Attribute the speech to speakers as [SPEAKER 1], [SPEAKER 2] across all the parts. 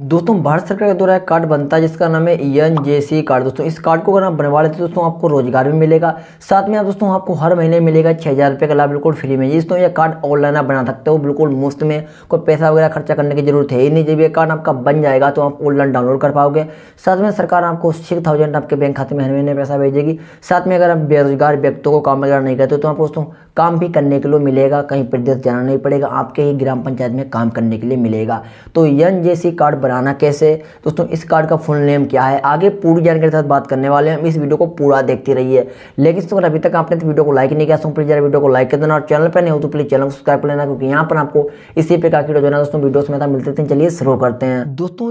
[SPEAKER 1] दोस्तों भारत सरकार के द्वारा एक कार्ड बनता है जिसका नाम है एन जे सी कार्ड दोस्तों इस कार्ड को अगर आप बनवा लेते दोस्तों आपको रोजगार भी मिलेगा साथ में आप दोस्तों आपको हर महीने मिलेगा छः हज़ार रुपये का लाभ बिल्कुल फ्री में दोस्तों ये कार्ड ऑनलाइन आप बना सकते हो बिल्कुल मुफ्त में कोई पैसा वगैरह खर्चा करने की जरूरत है ही नहीं जब यह कार्ड आपका बन जाएगा तो आप ऑनलाइन डाउनलोड कर पाओगे साथ में सरकार आपको सिक्स थाउजेंड आपके बैंक खाते में हर महीने पैसा भेजेगी साथ में अगर आप बेरोजगार व्यक्तियों को काम वगैरह नहीं करते तो आप दोस्तों काम भी करने के लिए मिलेगा कहीं प्रदेश जाना नहीं पड़ेगा आपके ही ग्राम पंचायत में काम करने के लिए मिलेगा तो एन जे सी कार्ड बनाना कैसे दोस्तों इस कार्ड का फुल नेम क्या है आगे पूरी जानकारी के साथ बात करने वाले हैं हम इस वीडियो को पूरा देखते रहिए लेकिन दोस्तों अभी तक आपने तो वीडियो को लाइक नहीं किया प्लीज़ जरा वीडियो को लाइक कर देना और चैनल पर नहीं हो तो प्लीज़ चैनल को सब्सक्राइब कर लेना क्योंकि यहाँ पर आपको इसी पे का वीडियो जो है दोस्तों वीडियो में मिलते थे चलिए शुरू करते हैं दोस्तों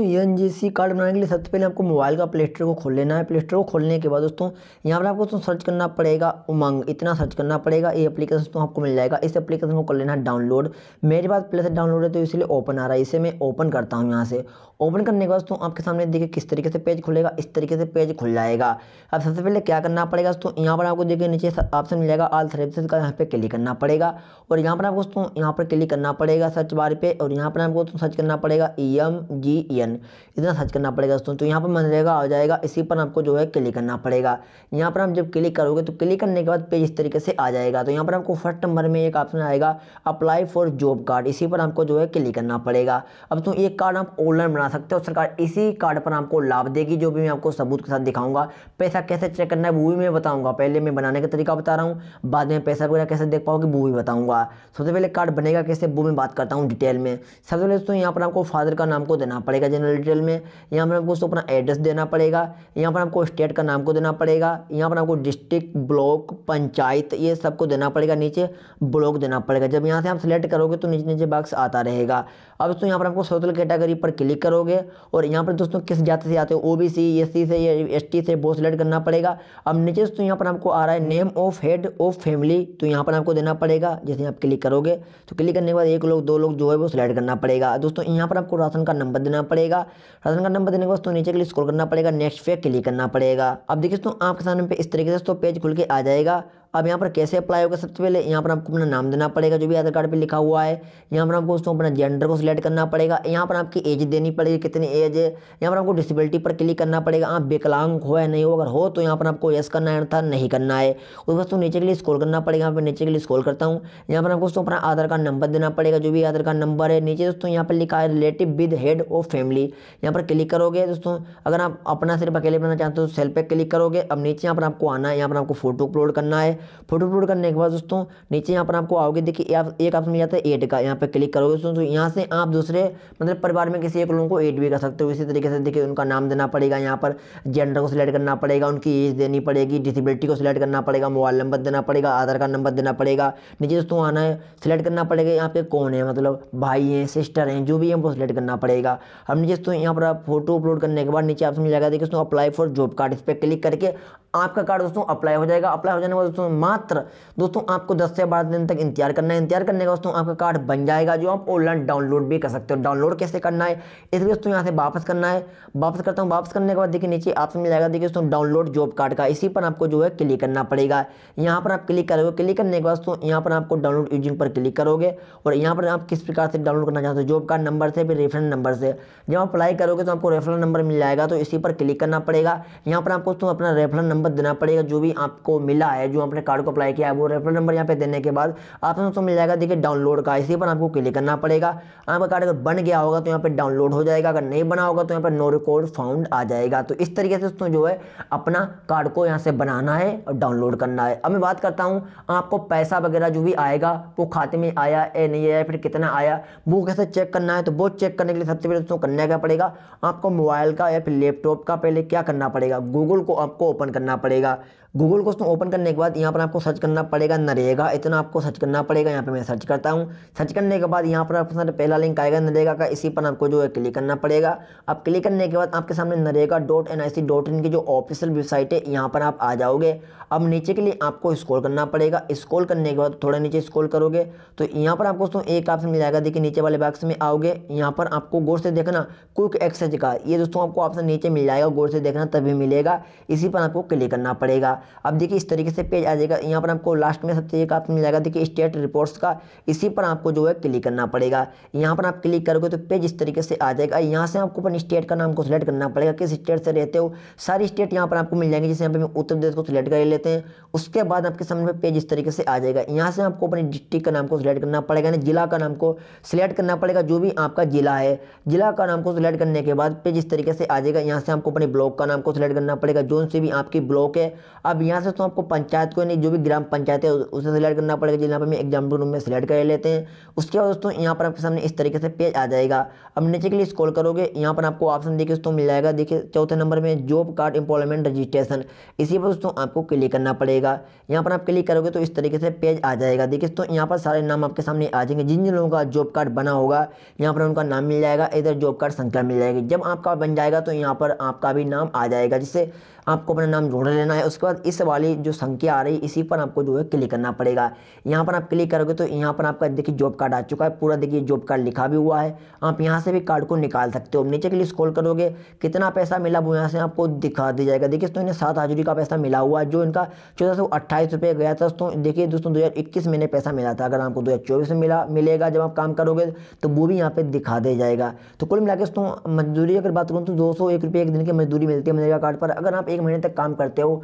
[SPEAKER 1] ई कार्ड बनाने के लिए सबसे पहले आपको मोबाइल का प्ले स्टोर को खोल लेना है प्ले स्टोर को खोलने के बाद दोस्तों यहाँ पर आपको सर्च करना पड़ेगा उमंग इतना सर्च करना पड़ेगा ये एप्लीकेशन दोस्तों आपको मिल जाएगा इस एप्लीकेशन को कर लेना डाउनलोड मेरे पास प्ले से डाउनलोड है तो इसलिए ओपन आ रहा है इसे मैं ओपन करता हूँ यहाँ से ओपन करने के बाद दोस्तों आपके सामने देखिए किस तरीके से पेज खुलेगा इस तरीके से पेज खुल जाएगा अब सबसे पहले क्या करना पड़ेगा दोस्तों यहाँ पर आपको देखिए नीचे ऑप्शन मिल जाएगा आल सर्विसेज का यहाँ पे क्लिक करना पड़ेगा और यहाँ पर आपको दोस्तों यहाँ पर क्लिक करना पड़ेगा सर्च बार पे और यहाँ पर आपको सर्च करना पड़ेगा ई एम जी एन इतना सर्च करना पड़ेगा दोस्तों तो यहाँ पर मनरेगा आ जाएगा इसी पर आपको जो है क्लिक करना पड़ेगा यहाँ पर आप जब क्लिक करोगे तो क्लिक करने के बाद पेज इस तरीके से आ जाएगा तो यहाँ पर आपको फर्स्ट नंबर में एक ऑप्शन आएगा अप्लाई फॉर जॉब कार्ड इसी पर आपको जो है क्लिक करना पड़ेगा अब तो ये कार्ड आप ऑनलाइन कार्ड बना सकते हो सरकार इसी कार्ड पर आपको लाभ देगी जो भी मैं आपको सबूत के साथ दिखाऊंगा पैसा कैसे चेक करना है वो भी मैं बताऊंगा पहले मैं बनाने का तरीका बता रहा हूँ बाद में पैसा वगैरह कैसे देख पाओगे वो भी बताऊंगा सबसे पहले कार्ड बनेगा कैसे वो मैं बात करता हूँ डिटेल में सबसे पहले दोस्तों यहाँ पर आपको फादर का नाम को देना पड़ेगा जनरल डिटेल में यहाँ पर आपको अपना एड्रेस देना पड़ेगा यहाँ पर आपको स्टेट का नाम को देना पड़ेगा यहाँ पर आपको डिस्ट्रिक्ट ब्लॉक पंचायत ये सबको देना पड़ेगा नीचे ब्लॉक देना पड़ेगा जब यहाँ से आप सिलेक्ट करोगे तो नीचे नीचे बॉक्स आता रहेगा अब दोस्तों यहाँ पर आपको सोशल कैटेगरी पर क्लिक क्लिक करोगे और यहाँ पर दोस्तों किस जाति से आते हो O B C S C से या एस टी से वो सिलेक्ट करना पड़ेगा अब नीचे दोस्तों यहाँ पर आपको आ रहा है name of head of family तो यहाँ पर आपको देना पड़ेगा जैसे आप क्लिक करोगे तो क्लिक करने के बाद एक लोग दो लोग जो है वो सिलेक्ट करना पड़ेगा दोस्तों यहाँ पर आपको राशन का नंबर देना पड़ेगा राशन का नंबर देने के बाद दोस्तों नीचे के लिए स्क्रॉल करना पड़ेगा नेक्स्ट पे क्लिक करना पड़ेगा अब देखिए दोस्तों आपके सामने पे इस तरीके से दोस्तों पेज खुल के आ जाएगा अब यहाँ पर कैसे अप्लाई होगा सबसे पहले यहाँ पर आपको अपना नाम देना पड़ेगा जो भी आधार कार्ड पर लिखा हुआ है यहाँ पर आपको उसको अपना जेंडर को सिलेक्ट करना पड़ेगा यहाँ पर आपकी एज देनी पड़ेगी कितनी एज है यहाँ पर आपको डिसेबिलिटी पर क्लिक करना पड़ेगा आप विकलांग हो या नहीं हो अगर हो तो यहाँ पर आपको येस करना है था नहीं करना है उस वस्तु नीचे के लिए स्कोल करना पड़ेगा यहाँ पर नीचे के लिए स्क्रॉल करता हूँ यहाँ पर आपको दोस्तों अपना आधार कार्ड नंबर देना पड़ेगा जो भी आधार कार्ड नंबर है नीचे दोस्तों यहाँ पर लिखा है relative with head of family यहाँ पर क्लिक करोगे दोस्तों अगर आप अपना सिर्फ अकेले बनाना चाहते हो तो सेल पे क्लिक करोगे अब नीचे यहाँ पर आपको आना है यहाँ पर आपको फोटो अपलोड करना है फोटो अपलोड करने के बाद दोस्तों नीचे यहाँ पर आपको आओगे देखिए एक ऑप्शन मिल जाता है एड का यहाँ पर क्लिक करोगे दोस्तों तो यहाँ से आप दूसरे मतलब परिवार में किसी एक लोगों को एड भी कर सकते हो इसी तरीके से देखिए उनका नाम देना पड़ेगा यहाँ पर जेंडर को सिलेक्ट करना पड़ेगा उनकी एज देनी पड़ेगी डिसबिलिटी को सिलेक्ट करना पड़ेगा मोबाइल नंबर देना पड़ेगा आधार कार्ड नंबर देना पड़ेगा नीचे दोस्तों आना है सिलेक्ट करना पड़ेगा यहाँ पे कौन है मतलब भाई हैं सिस्टर हैं जो भी है वो सिलेक्ट करना पड़ेगा हम नीचे दोस्तों यहाँ पर आप फोटो अपलोड करने के बाद नीचे आपसे मिल जाएगा देखिए दोस्तों अप्लाई फॉर जॉब कार्ड इस पर क्लिक करके आपका कार्ड दोस्तों अप्लाई हो जाएगा अप्लाई हो जाने के बाद दोस्तों मात्र दोस्तों आपको 10 से 12 दिन तक इंतजार करना है इंतजार करने का दोस्तों आपका कार्ड बन जाएगा जो आप ऑनलाइन डाउनलोड भी कर सकते हो डाउनलोड कैसे करना है इसलिए दोस्तों यहाँ से वापस करना है वापस करता हूँ वापस करने के बाद देखिए नीचे आपसे मिल जाएगा देखिए दोस्तों डाउनलोड जॉब कार्ड का इसी पर आपको जो है क्लिक करना पड़ेगा यहाँ पर आप क्लिक करोगे क्लिक करने के बाद दोस्तों यहाँ पर आपको डाउनलोड यूजिंग पर क्लिक करोगे और यहाँ पर आप किस प्रकार से डाउनलोड करना चाहते हो जॉब कार्ड नंबर से फिर रेफरेंस नंबर से जब आप अप्लाई करोगे तो आपको रेफरल नंबर मिल जाएगा तो इसी पर क्लिक करना पड़ेगा यहाँ पर आपको दोस्तों अपना रेफरल नंबर नंबर देना पड़ेगा जो भी आपको मिला है जो आपने कार्ड को अप्लाई किया है वो रेफरल नंबर यहाँ पे देने के बाद आपको दोस्तों मिल जाएगा देखिए डाउनलोड का इसी पर आपको क्लिक करना पड़ेगा आपका कार्ड अगर बन गया होगा तो यहाँ पर डाउनलोड हो जाएगा अगर नहीं बना होगा तो यहाँ पर नो रिकॉर्ड फाउंड आ जाएगा तो इस तरीके से दोस्तों जो है अपना कार्ड को यहाँ से बनाना है और डाउनलोड करना है अब मैं बात करता हूँ आपको पैसा वगैरह जो भी आएगा वो खाते में आया या नहीं आया फिर कितना आया वो कैसे चेक करना है तो वो चेक करने के लिए सबसे पहले दोस्तों करना क्या पड़ेगा आपको मोबाइल का या फिर लैपटॉप का पहले क्या करना पड़ेगा गूगल को आपको ओपन करना करना पड़ेगा गूगल को उसको ओपन करने के बाद यहाँ पर आपको सर्च करना पड़ेगा नरेगा इतना आपको सर्च करना पड़ेगा यहाँ पर मैं सर्च करता हूँ सर्च करने के बाद यहाँ पर आपके सामने पहला लिंक आएगा नरेगा का इसी पर आपको जो है क्लिक करना पड़ेगा अब क्लिक करने के बाद आपके सामने NREGA dot N I C dot in की जो ऑफिशियल वेबसाइट है यहाँ पर आप आ जाओगे अब नीचे के लिए आपको स्क्रॉल करना पड़ेगा स्क्रॉल करने के बाद थोड़ा नीचे स्क्रॉल करोगे तो यहाँ पर आपको दोस्तों एक ऑप्शन मिल जाएगा देखिए नीचे वाले बॉक्स में आओगे यहाँ पर आपको गौर से देखना क्विक एक्सेज का ये दोस्तों आपको ऑप्शन नीचे मिल जाएगा गौर से देखना तभी मिलेगा इसी पर आपको क्लिक करना पड़ेगा अब देखिए इस तरीके से पेज आ जाएगा यहाँ पर आपको लास्ट में सबसे एक आपको मिल जाएगा देखिए स्टेट रिपोर्ट्स का इसी पर आपको जो है क्लिक करना पड़ेगा यहाँ पर आप क्लिक करोगे तो पेज इस तरीके से आ जाएगा यहाँ से आपको अपने स्टेट का नाम को सिलेक्ट करना पड़ेगा किस स्टेट से रहते हो सारी स्टेट यहाँ पर आपको मिल जाएंगे जैसे यहाँ पर उत्तर प्रदेश को सिलेक्ट कर लेते हैं उसके बाद आपके सामने पर पेज इस तरीके से आ जाएगा यहाँ से आपको अपने डिस्ट्रिक्ट का नाम को सिलेक्ट करना पड़ेगा यानी जिला का नाम को सिलेक्ट करना पड़ेगा जो भी आपका जिला है जिला का नाम को सिलेक्ट करने के बाद पेज इस तरीके से आ जाएगा यहाँ से आपको अपने ब्लॉक का नाम को सिलेक्ट करना पड़ेगा जोन से भी आपकी ब्लॉक है अब यहाँ से तो आपको पंचायत को नहीं जो भी ग्राम पंचायत है उसे सिलेक्ट करना पड़ेगा जी यहाँ पर हम एग्जाम्पल रूम में सिलेक्ट कर लेते हैं उसके बाद दोस्तों यहाँ पर आपके सामने इस तरीके से पेज आ जाएगा अब नीचे के लिए स्कॉल करोगे यहाँ पर आपको ऑप्शन देखिए दोस्तों मिल जाएगा देखिए चौथे नंबर में जॉब कार्ड एम्प्लॉयमेंट रजिस्ट्रेशन इसी पर दोस्तों आपको क्लिक करना पड़ेगा यहाँ पर आप क्लिक करोगे तो इस तरीके से पेज आ जाएगा देखिए दोस्तों यहाँ पर सारे नाम आपके सामने आ जाएंगे जिन जिन लोगों का जॉब कार्ड बना होगा यहाँ पर उनका नाम मिल जाएगा इधर जॉब कार्ड संख्या मिल जाएगी जब आपका बन जाएगा तो यहाँ पर आपका भी नाम आ जाएगा जिससे आपको अपना नाम जोड़ लेना है उसके बाद इस वाली जो संख्या आ रही है इसी पर आपको जो है क्लिक करना पड़ेगा यहाँ पर आप क्लिक करोगे तो यहाँ पर आपका देखिए जॉब कार्ड आ चुका है पूरा देखिए जॉब कार्ड लिखा भी हुआ है आप यहाँ से भी कार्ड को निकाल सकते हो नीचे के लिए स्क्रॉल करोगे कितना पैसा मिला वो यहाँ से आपको दिखा दिया जाएगा देखिए दोस्तों इन्हें सात हजूरी का पैसा मिला हुआ जो इनका चौदह सौ अट्ठाईस रुपये गया था दोस्तों देखिए दोस्तों दो हज़ार में इन्हें पैसा मिला था अगर आपको दो हज़ार चौबीस में मिला मिलेगा जब आप काम करोगे तो वो भी यहाँ पर दिखा दिया जाएगा तो कुल मिला के दोस्तों मजदूरी अगर बात करूँ तो दो सौ एक दिन की मजदूरी मिलती है मनरेगा कार्ड पर अगर आप एक महीने तक काम करते हो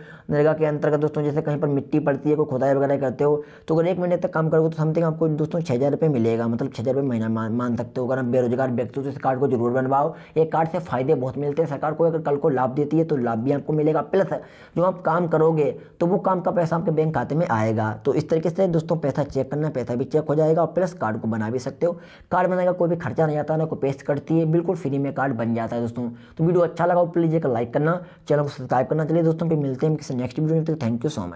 [SPEAKER 1] मनरेगा के अंतर्गत दोस्तों जैसे कहीं पर मिट्टी पड़ती है कोई खुदाई वगैरह करते हो तो अगर एक महीने तक काम करोगे तो समथिंग आपको दोस्तों छः हज़ार रुपये मिलेगा मतलब छः हज़ार रुपये महीना मान सकते हो अगर हम बेरोजगार व्यक्ति तो इस कार्ड को जरूर बनवाओ ये कार्ड से फायदे बहुत मिलते हैं सरकार को अगर कल को लाभ देती है तो लाभ भी आपको मिलेगा प्लस जो आप काम करोगे तो वो काम का पैसा आपके बैंक खाते में आएगा तो इस तरीके से दोस्तों पैसा चेक करना पैसा भी चेक हो जाएगा और प्लस कार्ड को बना भी सकते हो कार्ड बनाने का कोई भी खर्चा नहीं आता ना कोई पेस्ट करती है बिल्कुल फ्री में कार्ड बन जाता है दोस्तों तो वीडियो अच्छा लगा प्लीज़ एक लाइक करना चैनल को सब्सक्राइब करना चलिए दोस्तों फिर मिलते हैं किसी next thank you so much